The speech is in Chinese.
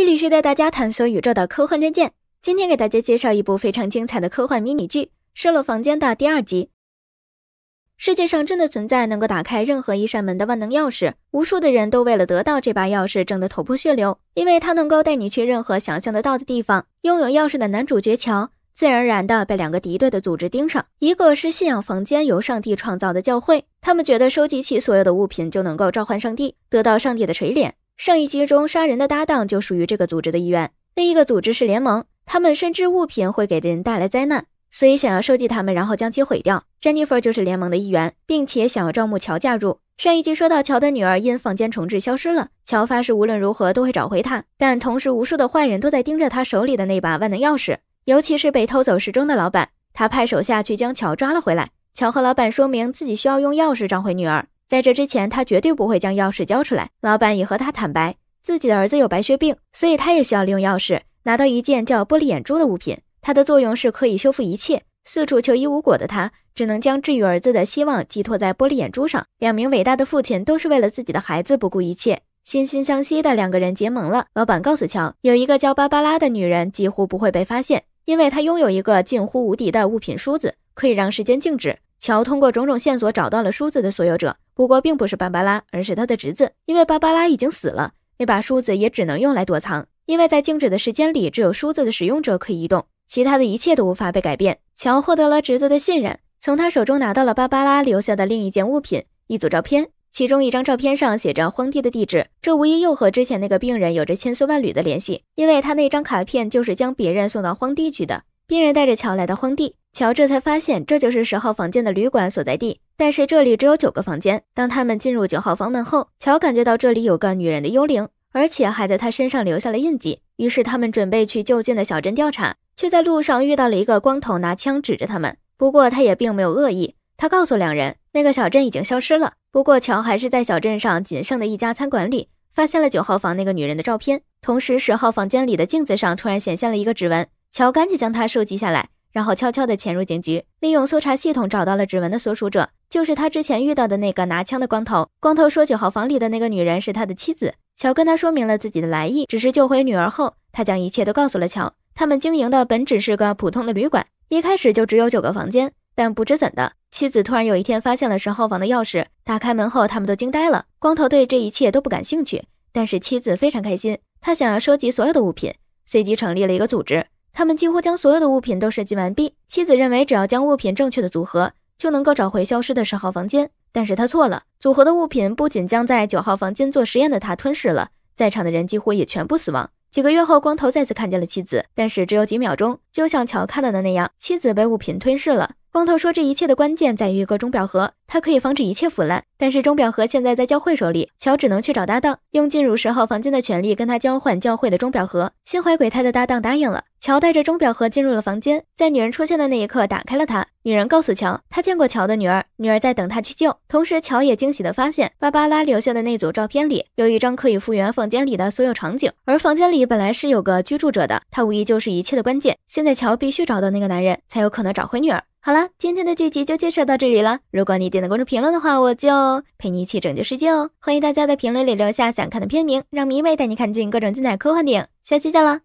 这里是带大家探索宇宙的科幻战舰，今天给大家介绍一部非常精彩的科幻迷你剧《失落房间》的第二集。世界上真的存在能够打开任何一扇门的万能钥匙，无数的人都为了得到这把钥匙争得头破血流，因为它能够带你去任何想象得到的地方。拥有钥匙的男主角乔，自然而然的被两个敌对的组织盯上，一个是信仰房间由上帝创造的教会，他们觉得收集起所有的物品就能够召唤上帝，得到上帝的垂怜。上一集中，杀人的搭档就属于这个组织的一员。另一个组织是联盟，他们深知物品会给人带来灾难，所以想要收集他们，然后将其毁掉。Jennifer 就是联盟的一员，并且想要招募乔加入。上一集说到，乔的女儿因房间重置消失了，乔发誓无论如何都会找回她。但同时，无数的坏人都在盯着他手里的那把万能钥匙，尤其是被偷走时钟的老板。他派手下去将乔抓了回来。乔和老板说明自己需要用钥匙找回女儿。在这之前，他绝对不会将钥匙交出来。老板也和他坦白，自己的儿子有白血病，所以他也需要利用钥匙拿到一件叫玻璃眼珠的物品，它的作用是可以修复一切。四处求医无果的他，只能将治愈儿子的希望寄托在玻璃眼珠上。两名伟大的父亲都是为了自己的孩子不顾一切，心心相惜的两个人结盟了。老板告诉乔，有一个叫芭芭拉的女人几乎不会被发现，因为她拥有一个近乎无敌的物品——梳子，可以让时间静止。乔通过种种线索找到了梳子的所有者。不过并不是芭芭拉，而是他的侄子，因为芭芭拉已经死了，那把梳子也只能用来躲藏，因为在静止的时间里，只有梳子的使用者可以移动，其他的一切都无法被改变。乔获得了侄子的信任，从他手中拿到了芭芭拉留下的另一件物品，一组照片，其中一张照片上写着荒地的地址，这无疑又和之前那个病人有着千丝万缕的联系，因为他那张卡片就是将别人送到荒地去的。病人带着乔来到荒地，乔这才发现这就是十号房间的旅馆所在地。但是这里只有九个房间。当他们进入九号房门后，乔感觉到这里有个女人的幽灵，而且还在她身上留下了印记。于是他们准备去就近的小镇调查，却在路上遇到了一个光头拿枪指着他们。不过他也并没有恶意，他告诉两人那个小镇已经消失了。不过乔还是在小镇上仅剩的一家餐馆里发现了九号房那个女人的照片，同时十号房间里的镜子上突然显现了一个指纹。乔赶紧将他收集下来，然后悄悄地潜入警局，利用搜查系统找到了指纹的所属者，就是他之前遇到的那个拿枪的光头。光头说九号房里的那个女人是他的妻子。乔跟他说明了自己的来意，只是救回女儿后，他将一切都告诉了乔。他们经营的本只是个普通的旅馆，一开始就只有九个房间。但不知怎的，妻子突然有一天发现了十号房的钥匙，打开门后他们都惊呆了。光头对这一切都不感兴趣，但是妻子非常开心，他想要收集所有的物品，随即成立了一个组织。他们几乎将所有的物品都设计完毕。妻子认为只要将物品正确的组合，就能够找回消失的十号房间，但是他错了。组合的物品不仅将在九号房间做实验的他吞噬了，在场的人几乎也全部死亡。几个月后，光头再次看见了妻子，但是只有几秒钟，就像乔看到的那样，妻子被物品吞噬了。光头说这一切的关键在于一个钟表盒，它可以防止一切腐烂。但是钟表盒现在在教会手里，乔只能去找搭档，用进入十号房间的权利跟他交换教会的钟表盒。心怀鬼胎的搭档答应了。乔带着钟表盒进入了房间，在女人出现的那一刻，打开了它。女人告诉乔，她见过乔的女儿，女儿在等他去救。同时，乔也惊喜地发现，芭芭拉留下的那组照片里有一张可以复原房间里的所有场景，而房间里本来是有个居住者的，他无疑就是一切的关键。现在，乔必须找到那个男人，才有可能找回女儿。好了，今天的剧集就介绍到这里了。如果你点的关注评论的话，我就陪你一起拯救世界哦。欢迎大家在评论里留下想看的片名，让迷妹带你看尽各种精彩科幻电影。下期见了。